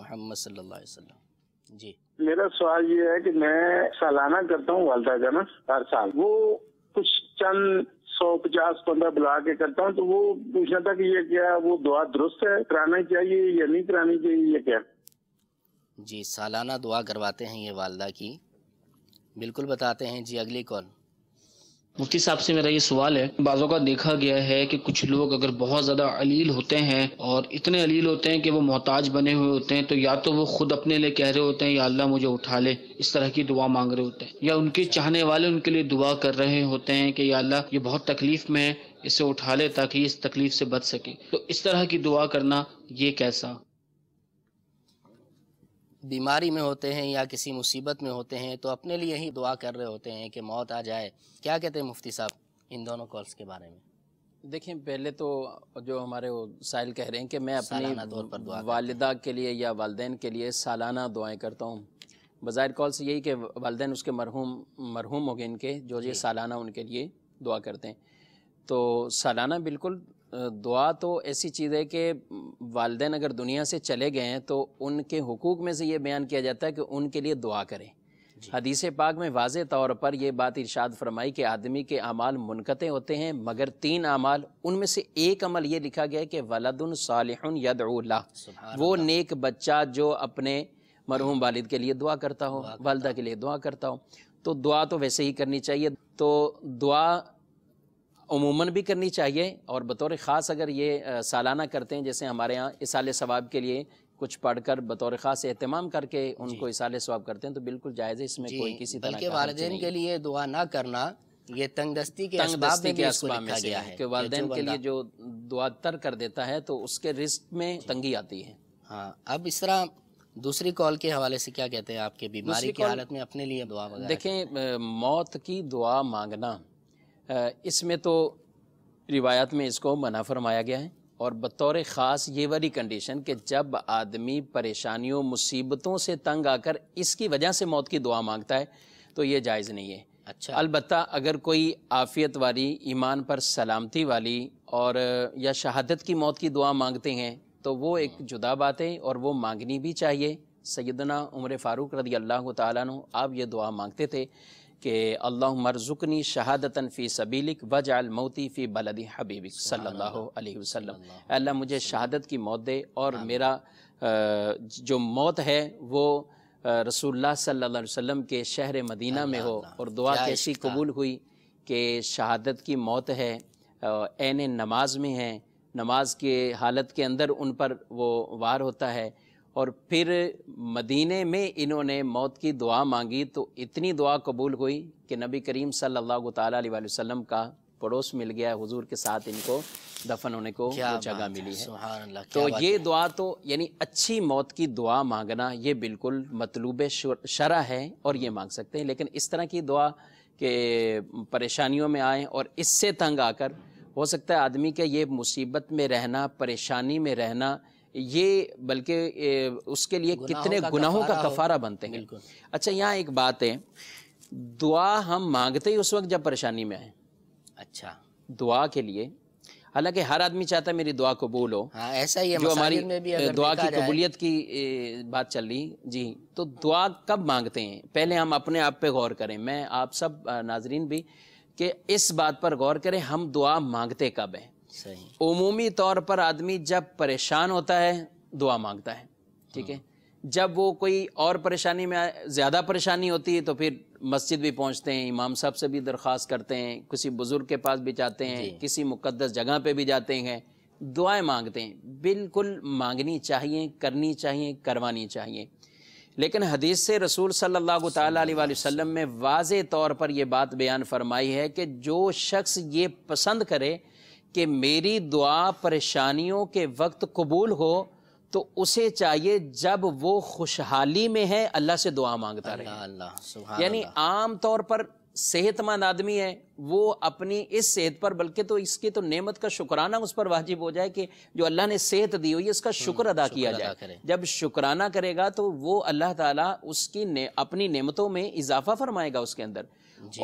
मोहम्मद जी मेरा सवाल ये है कि मैं सालाना करता हूँ वालदा का ना हर साल वो कुछ चंद सौ पचास पंद्रह बुला के करता हूँ तो वो पूछना था कि ये क्या वो दुआ दुरुस्त है कराना चाहिए या नहीं करानी चाहिए ये क्या जी सालाना दुआ करवाते हैं ये वालदा की बिल्कुल बताते हैं जी अगली कॉल मुफ्ती साहब से मेरा ये सवाल है बाज़ों का देखा गया है कि कुछ लोग अगर बहुत ज़्यादा अलील होते हैं और इतने अलील होते हैं कि वो मोहताज बने हुए होते हैं तो या तो वो खुद अपने लिए कह रहे होते हैं या अल्लाह मुझे उठा ले इस तरह की दुआ मांग रहे होते हैं या उनके चाहने वाले उनके लिए दुआ कर रहे होते हैं कि या अल्लाह ये बहुत तकलीफ़ में है इसे उठा ले ताकि इस तकलीफ़ से बच सके तो इस तरह की दुआ करना ये कैसा बीमारी में होते हैं या किसी मुसीबत में होते हैं तो अपने लिए ही दुआ कर रहे होते हैं कि मौत आ जाए क्या कहते हैं मुफ्ती साहब इन दोनों कॉल्स के बारे में देखिए पहले तो जो हमारे वो साहिल कह रहे हैं कि मैं अपनी तौर पर दुआ वालदा के लिए या वालदे के लिए सालाना दुआएं करता हूँ बाहर कॉल से यही कि वालदे उसके मरहूम मरहूम हो गए इनके जो ये सालाना उनके लिए दुआ करते हैं तो सालाना बिल्कुल दुआ तो ऐसी चीज़ है कि वालदे अगर दुनिया से चले गए हैं तो उनके हकूक़ में से ये बयान किया जाता है कि उनके लिए दुआ करें हदीस पाक में वाज तौर पर यह बात इरशाद फरमाई कि आदमी के अमाल मुनकते होते हैं मगर तीन अमाल उनमें से एक अमल ये लिखा गया है कि वलदन साल यदउल्ला वो नेक बच्चा जो अपने मरहूम वालिद के लिए दुआ करता हो वालदा के लिए दुआ करता हो तो दुआ तो वैसे ही करनी चाहिए तो दुआ अमूमन भी करनी चाहिए और बतौर ख़ास अगर ये सालाना करते हैं जैसे हमारे यहाँ इसाल सवाब के लिए कुछ पढ़कर बतौर ख़ास अहतमाम करके उनको इसाले सवाब करते हैं तो बिल्कुल जायज़ है इसमें कोई किसी तरह के वाले के लिए दुआ ना करना ये तंगदस्ती के तंगदस्ती के इसमें में गया है कि वालदेन के लिए जो दुआ तर कर देता है तो उसके रिस्क में तंगी आती है हाँ अब इस तरह दूसरी कॉल के हवाले से क्या कहते हैं आपके बीमारी की हालत में अपने लिए दुआ देखें मौत की दुआ मांगना इसमें तो रिवायात में इसको मना फरमाया गया है और बतौर ख़ास ये वाली कंडीशन कि जब आदमी परेशानियों मुसीबतों से तंग आकर इसकी वजह से मौत की दुआ मांगता है तो ये जायज़ नहीं है अच्छा अलबत् अगर कोई आफ़ियत वाली ईमान पर सलामती वाली और या शहादत की मौत की दुआ मांगते हैं तो वो एक हम्म। जुदा बात है और वो मांगनी भी चाहिए सैदना उम्र फ़ारूक रदी अल्लाह तु आप ये दुआ मांगते थे कि अल्लाह मरजुकनी शहादतन फ़ी सबीलिक वज अलमौती फ़ी बलदी हबीबिक सल्ला वसम अल्लाह मुझे शहादत की मौत दे और मेरा जो मौत है वो रसूलुल्लाह सल्लल्लाहु अलैहि वसल्लम के शहर मदीना में हो और दुआ कैसी कबूल हुई कि शहादत की मौत है एन नमाज में है नमाज के हालत के अंदर उन पर वो वार होता है और फिर मदीने में इन्होंने मौत की दुआ मांगी तो इतनी दुआ कबूल हुई कि नबी करीम सल्लल्लाहु अलैहि वसल्लम का पड़ोस मिल गया है हुजूर के साथ इनको दफन होने को जगह मिली है तो ये दुआ तो यानी अच्छी मौत की दुआ मांगना ये बिल्कुल मतलूब शरा है और ये मांग सकते हैं लेकिन इस तरह की दुआ के परेशानियों में आए और इससे तंग आकर हो सकता है आदमी के ये मुसीबत में रहना परेशानी में रहना ये बल्कि उसके लिए गुनाहों कितने का गुनाहों का कफारा बनते हैं अच्छा यहाँ एक बात है दुआ हम मांगते ही उस वक्त जब परेशानी में आए अच्छा दुआ के लिए हालांकि हर आदमी चाहता है मेरी दुआ कबूल हो हाँ, ऐसा ही है जो हमारी में भी अगर दुआ की कबूलियत की बात चल रही जी तो दुआ कब मांगते हैं पहले हम अपने आप पे गौर करें मैं आप सब नाजरीन भी कि इस बात पर गौर करें हम दुआ मांगते कब हैं उमूमी तौर पर आदमी जब परेशान होता है दुआ मांगता है ठीक है हाँ। जब वो कोई और परेशानी में ज़्यादा परेशानी होती है तो फिर मस्जिद भी पहुंचते हैं इमाम साहब से भी दरख्वास्त करते हैं किसी बुज़ुर्ग के पास भी जाते हैं किसी मुकद्दस जगह पे भी जाते हैं दुआएं मांगते हैं बिल्कुल मांगनी चाहिए करनी चाहिए करवानी चाहिए लेकिन हदीस से रसूल सल्लल्लाहु अलैहि वसल्लम में वाज तौर पर यह बात बयान फरमाई है कि जो शख्स ये पसंद करे कि मेरी दुआ परेशानियों के वक्त कबूल हो तो उसे चाहिए जब वो खुशहाली में है अल्लाह से दुआ मांगता रहे यानी आम तौर पर सेहतमंद आदमी है वो अपनी इस सेहत पर बल्कि तो इसकी तो नेमत का शुक्राना उस पर वाजिब हो जाए कि जो अल्लाह ने सेहत दी हुई है उसका हम्म, शुक्र अदा किया जाए जब शुक्राना करेगा तो वो अल्लाह ताला उसकी ने, अपनी नेमतों में इजाफा फरमाएगा उसके अंदर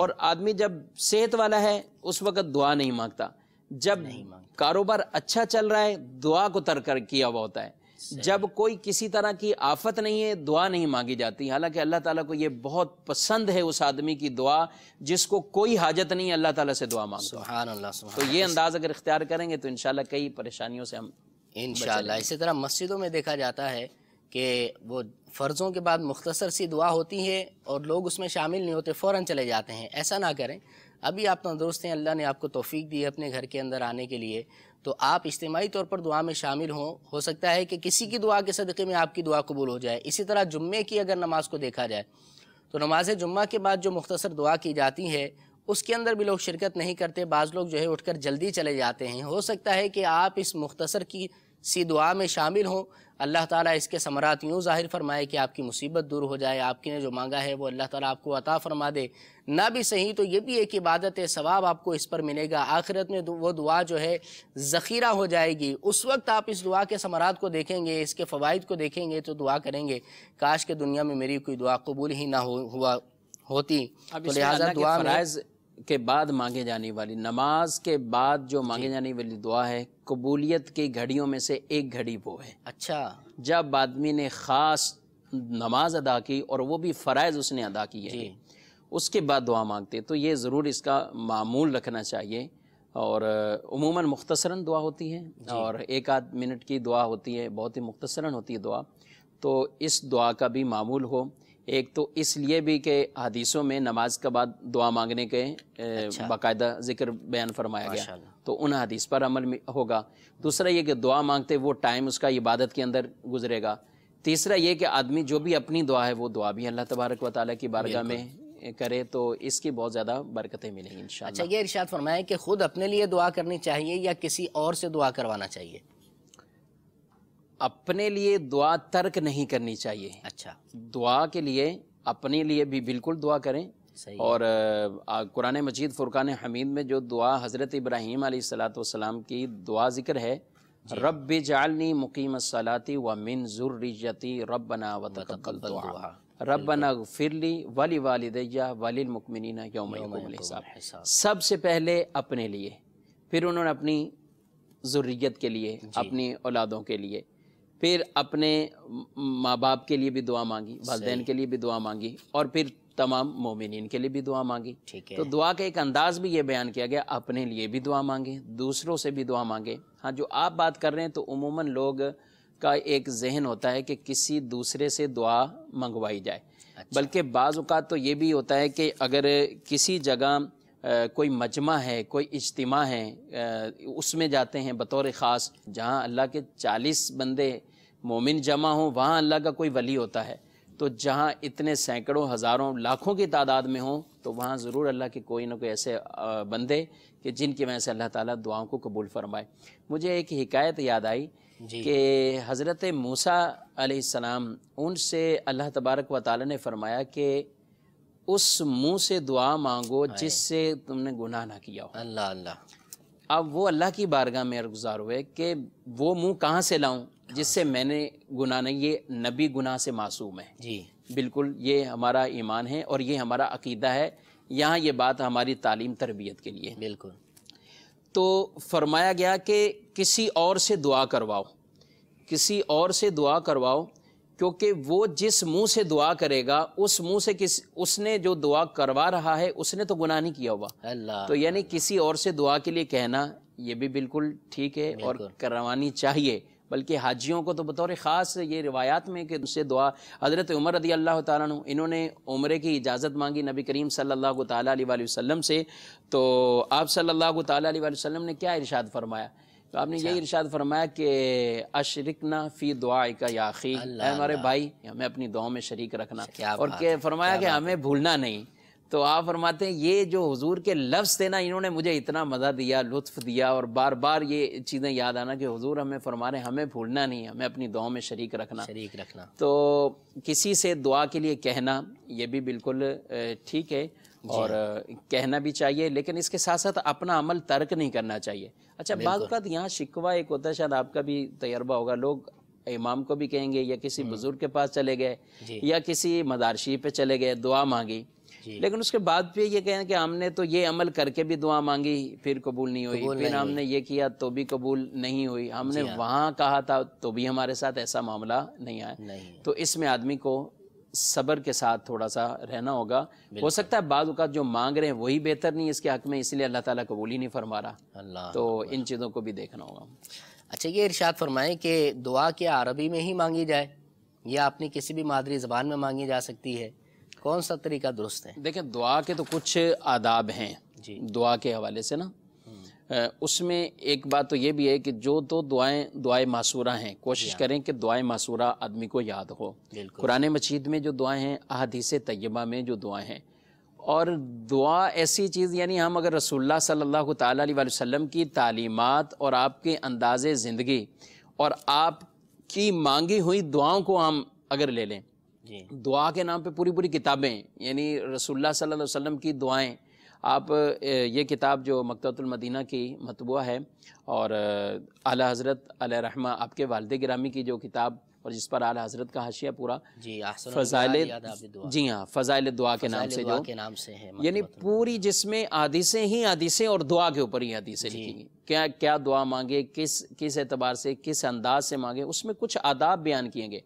और आदमी जब सेहत वाला है उस वक्त दुआ नहीं मांगता जब कारोबार अच्छा चल रहा है दुआ को तर कर किया हुआ होता है जब कोई किसी तरह की आफत नहीं है दुआ नहीं मांगी जाती हालांकि अल्लाह ताला को ये बहुत पसंद है उस आदमी की दुआ जिसको कोई हाजत नहीं है अल्लाह ताला से दुआ मांगता तो ये अंदाज अगर इख्तियार करेंगे तो इन कई परेशानियों से हम इन इसी तरह मस्जिदों में देखा जाता है कि वो फ़र्ज़ों के बाद मुख्तसर सी दुआ होती है और लोग उसमें शामिल नहीं होते फ़ौर चले जाते हैं ऐसा ना करें अभी आप तंदरुस्त हैं अल्लाह ने आपको तोफ़ी दी है अपने घर के अंदर आने के लिए तो आप इज्तमाही तौर पर दुआ में शामिल हों हो सकता है कि किसी की दुआ के सदक़े में आपकी दुआ कबूल हो जाए इसी तरह जुम्मे की अगर नमाज को देखा जाए तो नमाज जुम्मा के बाद जो मुख्तसर दुआ की जाती है उसके अंदर भी लोग शिरकत नहीं करते बाज़ लोग जो है उठकर जल्दी चले जाते हैं हो सकता है कि आप इस मुख्तसर की सी दुआ में शामिल हों अल्लाह ताला इसके समरात यूँ ज़ाहिर फरमाए कि आपकी मुसीबत दूर हो जाए ने जो मांगा है वो अल्लाह ताला आपको अता फरमा दे ना भी सही तो ये भी एक इबादत है सवाब आपको इस पर मिलेगा आखिरत में वो दुआ जो है ज़ख़ीरा हो जाएगी उस वक्त आप इस दुआ के समरात को देखेंगे इसके फ़वाद को देखेंगे तो दुआ करेंगे काश के दुनिया में मेरी कोई दुआ कबूल ही ना हो हुआ होती तो लिहाजा दुआ के बाद मांगे जाने वाली नमाज के बाद जो मांगे जाने वाली दुआ है कबूलियत की घड़ियों में से एक घड़ी वो है अच्छा जब आदमी ने ख़ास नमाज अदा की और वो भी फ़रज़ उसने अदा किए हैं उसके बाद दुआ मांगते तो ये ज़रूर इसका मामूल रखना चाहिए और उमूमन मुख्तसरा दुआ होती है और एक आध मिनट की दुआ होती है बहुत ही मुख्तसरा होती है दुआ तो इस दुआ का भी मामूल हो एक तो इसलिए भी कि हदीसों में नमाज के बाद दुआ मांगने के अच्छा। बाकायदा जिक्र बयान फरमाया गया तो उन हदीस पर अमल होगा दूसरा ये कि दुआ मांगते वो टाइम उसका इबादत के अंदर गुजरेगा तीसरा ये कि आदमी जो भी अपनी दुआ है वो दुआ भी अल्लाह तबारक व ताली की बारगाह में करे तो इसकी बहुत ज़्यादा बरकतें मिलेंगी इन अच्छा ये इर्शाद फरमाया कि खुद अपने लिए दुआ करनी चाहिए या किसी और से दुआ करवाना चाहिए अपने लिए दुआ तर्क नहीं करनी चाहिए अच्छा दुआ के लिए अपने लिए भी बिल्कुल दुआ करें और कुरान मजीद फ़ुरक़ान हमीद में जो दुआ हज़रत इब्राहिम सलाम की दुआ ज़िक्र है रब जालनी मुकीम सलाती व मिन रब बना व रब बना फिरली वाली वालदैया वाली मुकमिन सबसे पहले अपने लिए फिर उन्होंने अपनी जरूरीत के लिए अपनी औलादों के लिए फिर अपने माँ बाप के लिए भी दुआ मांगी वालदेन के लिए भी दुआ मांगी और फिर तमाम मोमिन के लिए भी दुआ मांगी ठीक है तो दुआ का एक अंदाज भी ये बयान किया गया अपने लिए भी दुआ मांगे दूसरों से भी दुआ मांगे हाँ जो आप बात कर रहे हैं तो उमूमन लोग का एक जहन होता है कि किसी दूसरे से दुआ मंगवाई जाए अच्छा। बल्कि बाज़ तो ये भी होता है कि अगर किसी जगह कोई मजमा है कोई इज्तम है उसमें जाते हैं बतौर ख़ास जहाँ अल्लाह के चालीस बंदे मोमिन जमा हों वहाँ अल्लाह का कोई वली होता है तो जहाँ इतने सैकड़ों हज़ारों लाखों की तादाद में हों तो वहाँ ज़रूर अल्लाह के कोई ना कोई ऐसे बंदे कि जिनकी वजह से अल्लाह ताला दुआओं को कबूल फरमाए मुझे एक हिकायत याद आई कि हज़रत मूसा अलैहिस्सलाम उनसे अल्लाह तबारक व ताली ने फरमाया कि उस मुँह से दुआ मांगो जिससे तुमने गुनाह ना किया हो अल्लाह अल्लाह अब वो अल्लाह की बारगाह में गुजार हुए कि वो मुँह कहाँ से लाऊँ जिससे मैंने गुनाह नहीं ये नबी गुनाह से मासूम है जी बिल्कुल ये हमारा ईमान है और ये हमारा अकीदा है यहाँ ये बात हमारी तालीम तरबियत के लिए बिल्कुल तो फरमाया गया कि किसी और से दुआ करवाओ किसी और से दुआ करवाओ क्योंकि वो जिस मुंह से दुआ करेगा उस मुंह से किस उसने जो दुआ करवा रहा है उसने तो गुनाह नहीं किया हुआ अल्लाह तो यानी किसी और से दुआ के लिए कहना ये भी बिल्कुल ठीक है और करवानी चाहिए बल्कि हाजियों को तो बतौर ख़ास ये रिवायात में कि उनसे दुआ हज़रत उमर रदी अल्लाह तु इन्होंने उम्र की इजाज़त मांगी नबी करीम सल्लल्लाहु अलैहि वसल्लम से तो आप सल्लल्लाहु अलैहि वसल्लम ने क्या इरशाद फरमाया तो आपने अच्छा। यही इरशाद फरमाया कि अशरकना फ़ी दुआ का याखी हमारे भाई हमें अपनी दुआ में शरीक रखना अच्छा, और फरमाया कि हमें भूलना नहीं तो आप फरमाते हैं ये जो हुजूर के लफ्ज़ थे ना इन्होंने मुझे इतना मज़ा दिया लुत्फ़ दिया और बार बार ये चीज़ें याद आना कि हुजूर हमें फरमा रहे हमें भूलना नहीं हमें अपनी दुआ में शरीक रखना शरीक रखना तो किसी से दुआ के लिए कहना ये भी बिल्कुल ठीक है और कहना भी चाहिए लेकिन इसके साथ साथ अपना अमल तर्क नहीं करना चाहिए अच्छा बात यहाँ शिकवा एक होता है शायद आपका भी तजर्बा होगा लोग इमाम को भी कहेंगे या किसी हम्म। बुजुर्ग के पास चले गए या किसी मदारशी पे चले गए दुआ मांगी लेकिन उसके बाद भी ये कहें कि हमने तो ये अमल करके भी दुआ मांगी फिर कबूल नहीं हुई फिर नहीं हमने ये किया तो भी कबूल नहीं हुई हमने हाँ। वहाँ कहा था तो भी हमारे साथ ऐसा मामला नहीं आया तो इसमें आदमी को सबर के साथ थोड़ा सा रहना होगा हो सकता है बाद जो मांग रहे हैं वही बेहतर नहीं इसके हक में इसलिए अल्लाह ताला कबूल ही नहीं फरमा रहा तो इन चीज़ों को भी देखना होगा अच्छा ये इरशाद फरमाएं कि दुआ के अरबी में ही मांगी जाए या अपनी किसी भी मादरी ज़बान में मांगी जा सकती है कौन सा तरीका दुरुस्त है देखिए दुआ के तो कुछ आदाब हैं जी दुआ के हवाले से ना उसमें एक बात तो ये भी है कि जो दो तो दुआएं दुआएं मासूरा हैं कोशिश करें कि दुआएं मासूरा आदमी को याद हो कुरान मजीद में जो दुआएं हैं अहदीस तय्यबा में जो दुआएं हैं और दुआ ऐसी चीज़ यानी हम अगर रसोल्ला सल्ला तसम की तालीमत और आपके अंदाज ज़िंदगी और आपकी मांगी हुई दुआओं को हम अगर ले लें दुआ के नाम पे पूरी पूरी किताबें यानी रसूलुल्लाह सल्लल्लाहु अलैहि वसल्लम की दुआएं आप ये किताब जो मदीना की मतबुआ है और आला हज़रत रहमा आपके वालद ग्रामी की जो किताब और जिस पर आला हज़रत का हाशिया पूरा जी फ़जाइल जी हाँ फ़जाइल दुआ के नाम से जो के नाम से है यानी पूरी जिसमें आदिशें ही आदिशें और दुआ के ऊपर ही आदिशें लिखेंगी क्या क्या दुआ मांगे किस किस एतबार से किस अंदाज से मांगे उसमें कुछ आदाब बयान किए गए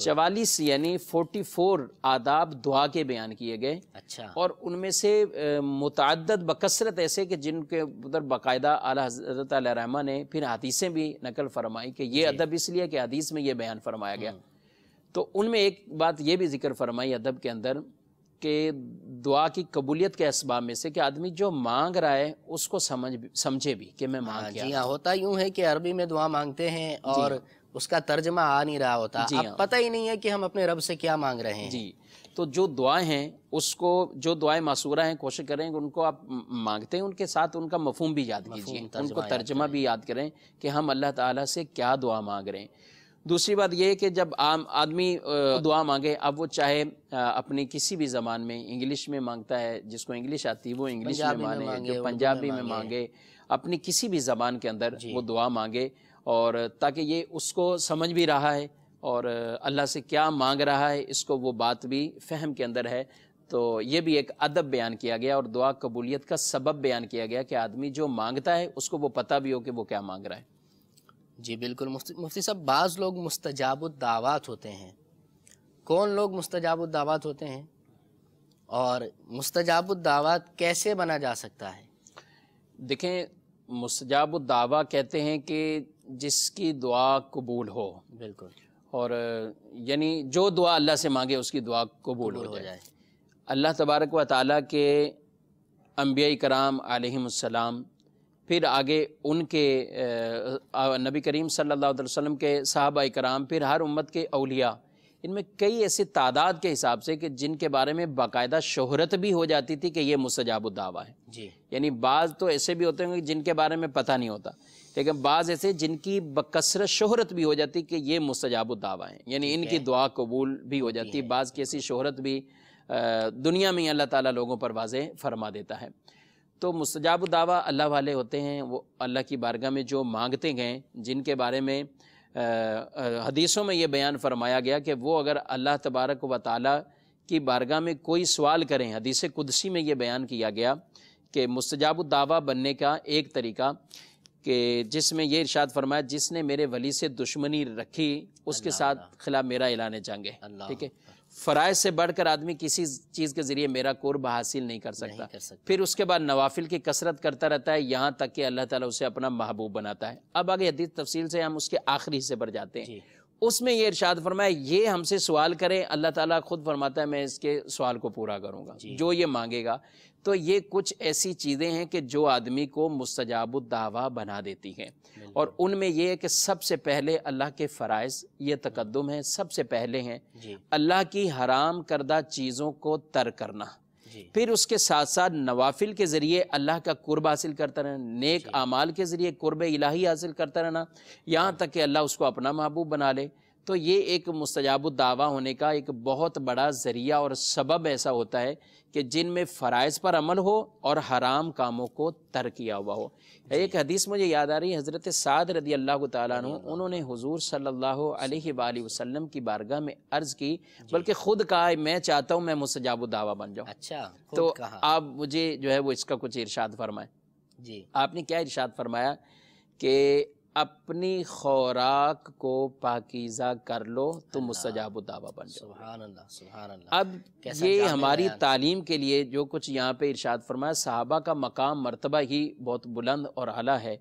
चवालीस यानी फोर्टी फोर आदाब दुआ के बयान किए गए अच्छा और उनमें से मुतद बकसरत ऐसे कि जिनके उधर बाकायदा आला हजरत रहमा ने फिर हदीसें भी नकल फरमाई कि ये अदब इसलिए कि हदीस में ये बयान फरमाया गया हम्म। तो उनमें एक बात यह भी जिक्र फरमाई अदब के अंदर कि दुआ की कबूलियत के इसबाब में से कि आदमी जो मांग रहा है उसको समझ समझे भी कि मैं मांग हाँ, जी हाँ, होता यूँ है कि अरबी में दुआ मांगते हैं और उसका तर्जमा आ नहीं रहा होता अब हाँ। पता ही नहीं है कि हम अपने रब से क्या मांग रहे हैं जी तो जो दुआएं हैं उसको जो दुआएं मासूरा हैं कोशिश करें कि उनको आप मांगते हैं उनके साथ उनका मफहम भी याद कीजिए उनको तर्जमा भी याद करें कि हम अल्लाह ताला से क्या दुआ मांग रहे हैं दूसरी बात यह है कि जब आम आदमी दुआ मांगे अब वो चाहे अपने किसी भी ज़बान में इंग्लिश में मांगता है जिसको इंग्लिश आती है वो इंग्लिश में मांगे जो पंजाबी में मांगे अपनी किसी भी ज़बान के अंदर वो दुआ मांगे और ताकि ये उसको समझ भी रहा है और अल्लाह से क्या मांग रहा है इसको वो बात भी फहम के अंदर है तो ये भी एक अदब बयान किया गया और दुआ कबूलियत का सबब बयान किया गया कि आदमी जो मांगता है उसको वो पता भी हो कि वो क्या मांग रहा है जी बिल्कुल मुफ्ती साहब बाज़ लोग मुस्तजाबुद्दावत होते हैं कौन लोग मुस्तजाबुद्दावत होते हैं और मुस्तजाबुद्दावत कैसे बना जा सकता है देखें मुस्तजाबुद्दावा कहते हैं कि जिसकी दुआ कबूल हो बिल्कुल और यानी जो दुआ अल्लाह से मांगे उसकी दुआ कबूल हो, जाए अल्लाह तबारक व ताली के अम्बिया कराम आलम फिर आगे उनके नबी करीम सल्लल्लाहु अलैहि वसल्लम के साहबा कराम फिर हर उम्मत के अलिया इनमें कई ऐसे तादाद के हिसाब से कि जिनके बारे में बाकायदा शोहरत भी हो जाती थी कि ये मुस्तजाब है जी यानी बाज तो ऐसे भी होते होंगे जिनके बारे में पता नहीं होता लेकिन बाज़ ऐसे जिनकी बकसरत शहरत भी हो जाती कि ये मुस्तजाब दावा हैं यानी इनकी दुआ कबूल भी हो जाती है बाज़ की ऐसी शहरत भी दुनिया में अल्लाह ताला लोगों पर वाज फरमा देता है तो मुस्तजाब दावा अल्लाह वाले होते हैं वो अल्लाह की बारगाह में जो मांगते गए जिनके बारे में हदीसों में ये बयान फरमाया गया कि वो अगर अल्लाह तबारक व ताली की बारगाह में कोई सवाल करें हदीस कुदसी में ये बयान किया गया कि मुस्तजाब दावा बनने का एक तरीका कि जिसमें यह इर्शाद फरमाया जिसने मेरे वली से दुश्मनी रखी उसके साथ खिलाफ मेरा ऐलान जंग है ठीक है फ़राइज से बढ़कर आदमी किसी चीज़ के ज़रिए मेरा कुर्ब हासिल नहीं कर सकता फिर उसके बाद नवाफिल की कसरत करता रहता है यहाँ तक कि अल्लाह ताला उसे अपना महबूब बनाता है अब आगे हदीस तफसील से हम उसके आखिरी हिस्से पर जाते हैं उसमें ये इरशाद फरमाया ये हमसे सवाल करें अल्लाह ताला खुद फरमाता है मैं इसके सवाल को पूरा करूंगा जो ये मांगेगा तो ये कुछ ऐसी चीज़ें हैं कि जो आदमी को दावा बना देती हैं और उनमें यह है कि सबसे पहले अल्लाह के फ़रज़ ये तकदम है सबसे पहले हैं अल्लाह की हराम करदा चीज़ों को तर करना फिर उसके साथ साथ नवाफिल के ज़रिए अल्लाह का कुर्ब हासिल करता रहना नेक आमाल के ज़रिए कुर्ब इलाही हासिल करता रहना यहाँ तक कि अल्लाह उसको अपना महबूब बना ले तो ये एक दावा होने का एक बहुत बड़ा ज़रिया और सबब ऐसा होता है कि जिनमें फ़रज़ पर अमल हो और हराम कामों को तर किया हुआ हो एक हदीस मुझे याद आ रही है हज़रत साद रदी अल्लाह तु उन्होंने हजूर सल्ला अलैहि की बारगाह में अर्ज़ की बल्कि ख़ुद कहा मैं चाहता हूँ मैं दावा बन जाऊँ अच्छा तो आप मुझे जो है वो इसका कुछ इर्शाद फरमाएँ जी आपने क्या इर्शाद फरमाया कि अपनी खुराक को पाकिज़ा कर लो तो मुस्तजाब दावा बन जाओ अब ये हमारी तालीम के लिए जो कुछ यहाँ पे इरशाद फरमाया साहबा का मकाम मरतबा ही बहुत बुलंद और अला है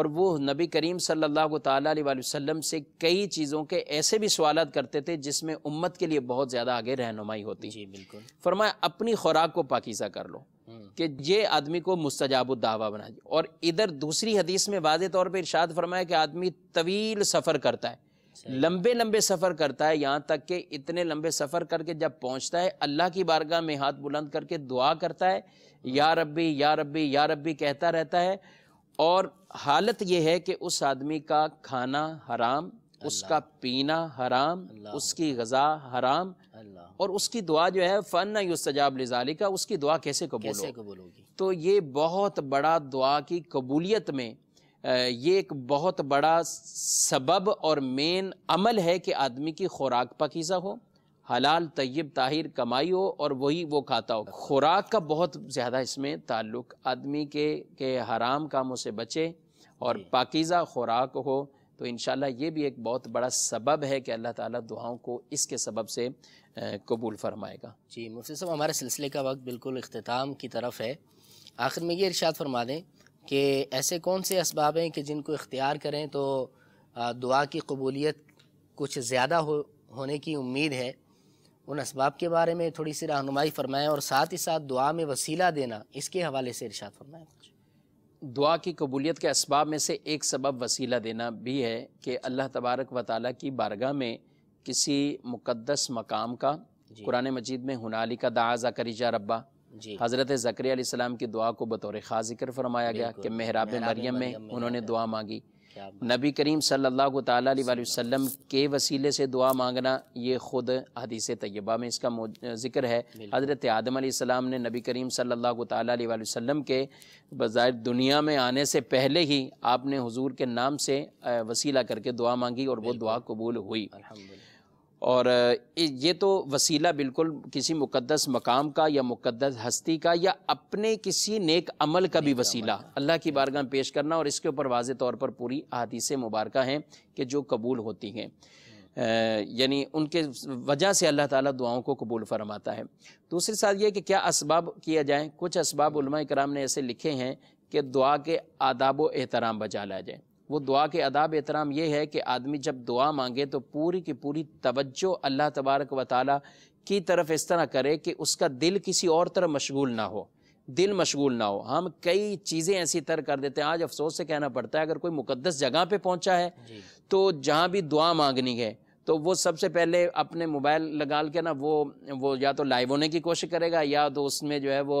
और वो नबी करीम सल्लल्लाहु अलैहि वसल्लम से कई चीज़ों के ऐसे भी सवाल करते थे जिसमें उम्मत के लिए बहुत ज़्यादा आगे रहनुमाई होती जी बिल्कुल फरमाया अपनी खुराक को पाकिज़ा कर लो हम्म। कि ये आदमी को मुस्तजाब दावा बना दिया और इधर दूसरी हदीस में वाज तौर पर इर्शाद फरमाया कि आदमी तवील सफ़र करता है लंबे लंबे सफ़र करता है यहाँ तक कि इतने लंबे सफ़र करके जब पहुँचता है अल्लाह की बारगाह में हाथ बुलंद करके दुआ करता है या रब्बी या रब्बी या रब्बी कहता रहता है और हालत यह है कि उस आदमी का खाना हराम उसका पीना हराम उसकी गज़ा हराम और उसकी दुआ जो है फ़न युस्तजाब लजाली का उसकी दुआ कैसे कबूल कैसे कबूल तो ये बहुत बड़ा दुआ की कबूलियत में ये एक बहुत बड़ा सबब और मेन अमल है कि आदमी की खुराक पकीज़ा हो हलाल तय्यब ताहिर कमाई हो और वही वो खाता हो खुराक का बहुत ज़्यादा इसमें ताल्लुक आदमी के के हराम कामों से बचे और पाकिज़ा खुराक हो तो इन ये भी एक बहुत बड़ा सबब है कि अल्लाह ताला दुआओं को इसके सबब से कबूल फरमाएगा जी मुफ्ती साहब हमारे सिलसिले का वक्त बिल्कुल अख्ताम की तरफ है आखिर में ये इर्शाद फरमा दें कि ऐसे कौन से इसबाब हैं कि जिनको इख्तियार करें तो दुआ की कबूलीत कुछ ज़्यादा हो होने की उम्मीद है उन इसबाब के बारे में थोड़ी सी रहनुमाई फरमाएँ और साथ ही साथ दुआ में वसीला देना इसके हवाले से इर्शाद फरमाएँ दुआ की कबूलीत के इसबाब में से एक सबब वसीला देना भी है कि अल्लाह तबारक व ताली की बारगाह में किसी मुकद्दस मकाम का कुरान मजीद में हुनाली का दाजा करीजा रब्बा हज़रत ज़क्रिया की दुआ को बतौर ख़ास जिक्र फरमाया गया कि मेहराब मरियम में उन्होंने दुआ मांगी नबी करीम सल्लल्लाहु अलैहि वसल्लम के वसीले से दुआ मांगना ये ख़ुद हदीस तय्यबा में इसका जिक्र है हज़रत आदम सलाम ने नबी करीम सल्लल्लाहु अलैहि वसल्लम के बज़ाहिर दुनिया में आने से पहले ही आपने हुजूर के नाम से वसीला करके दुआ मांगी और वो दुआ कबूल हुई और ये तो वसीला बिल्कुल किसी मुकद्दस मकाम का या मुकद्दस हस्ती का या अपने किसी नेक अमल का भी वसीला अल्लाह की बारगाह पेश करना और इसके ऊपर वाज तौर पर पूरी अदीस मुबारक हैं कि जो कबूल होती हैं यानी उनके वजह से अल्लाह ताला दुआओं को कबूल फरमाता है दूसरे साथ ये कि क्या इसबाब किया जाए कुछ इसबाब कराम ने ऐसे लिखे हैं कि दुआ के आदाब व एहतराम बजा लाया जाए वो दुआ के अदाब एहतराम ये है कि आदमी जब दुआ मांगे तो पूरी की पूरी तवज्जो अल्लाह तबारक व ताली की तरफ इस तरह करे कि उसका दिल किसी और तरह मशगूल ना हो दिल मशगूल ना हो हम कई चीज़ें ऐसी तर कर देते हैं आज अफसोस से कहना पड़ता है अगर कोई मुकद्दस जगह पे पहुंचा है तो जहां भी दुआ मांगनी है तो वो सबसे पहले अपने मोबाइल लगा के ना वो वो या तो लाइव होने की कोशिश करेगा या तो उसमें जो है वो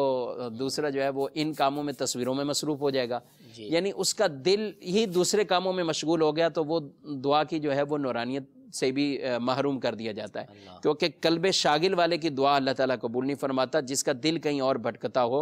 दूसरा जो है वो इन कामों में तस्वीरों में मसरूफ़ हो जाएगा यानी उसका दिल ही दूसरे कामों में मशगूल हो गया तो वो दुआ की जो है वो नौरानियत से भी महरूम कर दिया जाता है क्योंकि कल्ब शागिल वाले की दुआ अल्लाह ताला को नहीं फरमाता जिसका दिल कहीं और भटकता हो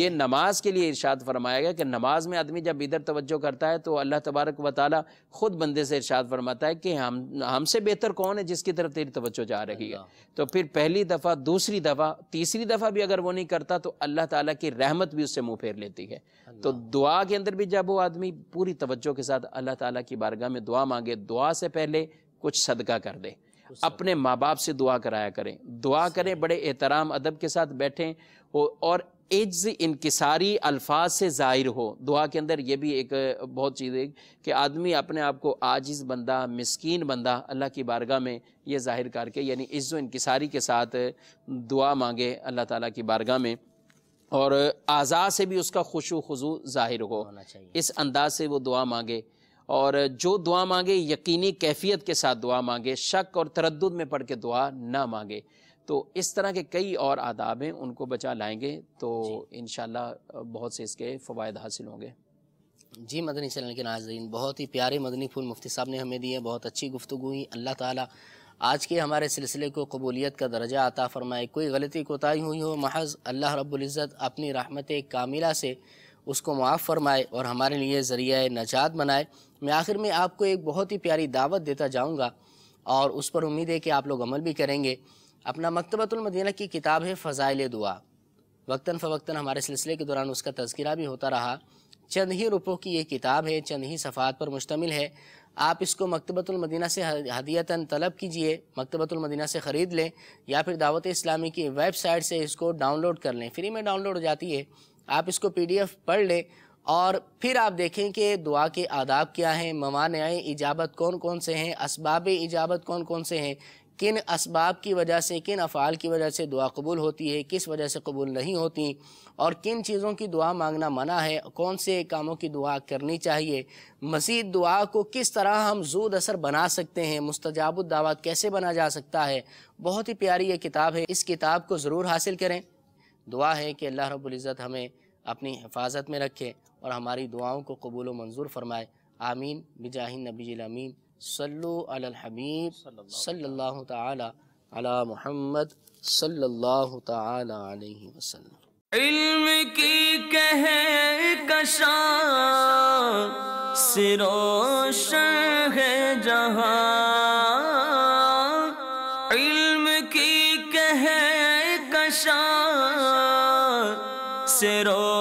ये नमाज के लिए इर्शाद फरमाया गया कि नमाज में आदमी जब इधर तवज्जो करता है तो अल्लाह तबारक व ताली खुद बंदे से इर्शाद फरमाता है कि हम हमसे बेहतर कौन है जिसकी तरफ तेरी तवज्जो जा रही है तो फिर पहली दफ़ा दूसरी दफ़ा तीसरी दफ़ा भी अगर वो नहीं करता तो अल्लाह ताला की रहमत भी उससे मुँह फेर लेती है तो दुआ के अंदर भी जब वो आदमी पूरी तवज्जो के साथ अल्लाह ताला की बारगाह में दुआ मांगे दुआ से पहले कुछ सदका कर दे अपने माँ बाप से दुआ कराया करें दुआ करें बड़े एहतराम अदब के साथ बैठें और एज्ज इनकसारी अल्फाज से ज़ाहिर हो दुआ के अंदर यह भी एक बहुत चीज़ है कि आदमी अपने आप को आजिज़ बंदा मस्किन बंदा अल्लाह की बारगाह में ये ज़ाहिर करके यानी इज्ज़ इनकसारी के साथ दुआ मांगे अल्लाह ताला की बारगाह में और आज़ा से भी उसका खुशो खजू ज़ाहिर हो इस अंदाज से वो दुआ मांगे और जो दुआ मांगे यकीनी कैफियत के साथ दुआ मांगे शक और तरद में पढ़ के दुआ ना मांगे तो इस तरह के कई और आदाब हैं उनको बचा लाएंगे तो इन बहुत से इसके फ़वाद हासिल होंगे जी मदनी चैनल के नाजरीन बहुत ही प्यारे मदनी फूल मुफ्ती साहब ने हमें दिए बहुत अच्छी गुफ्तु हुई अल्लाह ताली आज के हमारे सिलसिले को कबूलीत का दर्जा आता फ़रमाए कोई गलती कोताही हुई हो महज अल्लाह रब्ज़त अपनी रहमत कामिला से उसको मुआफ़ फरमाए और हमारे लिए ज़रिया नजात बनाए मैं आखिर में आपको एक बहुत ही प्यारी दावत देता जाऊँगा और उस पर उम्मीद है कि आप लोग अमल भी करेंगे अपना मकतबतुलमदीना की किताब है फ़ज़ाइल दुआ वक्ता फ़वक्ता हमारे सिलसिले के दौरान उसका तस्करा भी होता रहा चंद ही रुपयों की ये किताब है चंद ही सफ़ात पर मुश्तमिल है आप इसको मकतबतुलमदीना से हदियता तलब कीजिए मकतबतुलमदीना से ख़रीद लें या फिर दावत इस्लामी की वेबसाइट से इसको डाउनलोड कर लें फ्री में डाउनलोड हो जाती है आप इसको पीडीएफ पढ़ लें और फिर आप देखें कि दुआ के आदाब क्या हैं मवानयाए इजाबत कौन कौन से हैं इसबाब इजाबत कौन कौन से हैं किन इसबाब की वजह से किन अफ़ाल की वजह से दुआ कबूल होती है किस वजह से कबूल नहीं होती और किन चीज़ों की दुआ मांगना मना है कौन से कामों की दुआ करनी चाहिए मज़ीद दुआ को किस तरह हम जूद असर बना सकते हैं दावा कैसे बना जा सकता है बहुत ही प्यारी ये किताब है इस किताब को ज़रूर हासिल करें दुआ है कि अल्लाह रब्ज़त हमें अपनी हिफाजत में रखे और हमारी दुआओं को कबूल मंजूर फ़रमाए आमीन बिजाहिन नबी अमीन सल्लु अल हबीब सल्लल्लाहु अला सल्लल्लाहु अलैहि वसल्लम इल्म की कह कशा सिरोशन है जहाँ মানুষেরও